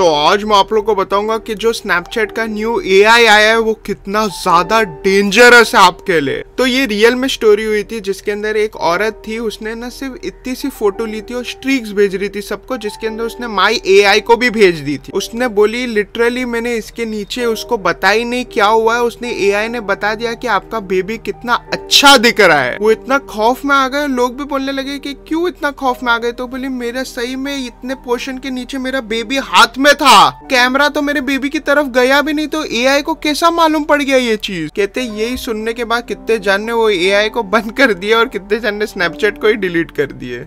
तो आज मैं आप लोग को बताऊंगा कि जो स्नैपचैट का न्यू एआई आया है वो कितना ज्यादा डेंजरस है आपके लिए तो ये रियल में स्टोरी हुई थी जिसके अंदर एक औरत थी उसने ना सिर्फ इतनी सी फोटो ली थी और स्ट्रीक्स भेज रही थी सबको जिसके अंदर उसने माई एआई को भी भेज दी थी उसने बोली लिटरली मैंने इसके नीचे उसको बता ही नहीं क्या हुआ है उसने ए ने बता दिया कि आपका बेबी कितना अच्छा दिख रहा है वो इतना खौफ में आ गए लोग भी बोलने लगे कि क्यों इतना खौफ में आ गए तो बोली मेरा सही में इतने पोर्शन के नीचे मेरा बेबी हाथ में में था कैमरा तो मेरे बीबी की तरफ गया भी नहीं तो एआई को कैसा मालूम पड़ गया ये चीज कहते यही सुनने के बाद कितने जन ने वो एआई को बंद कर दिया और कितने जन ने स्नैपचैट को ही डिलीट कर दिए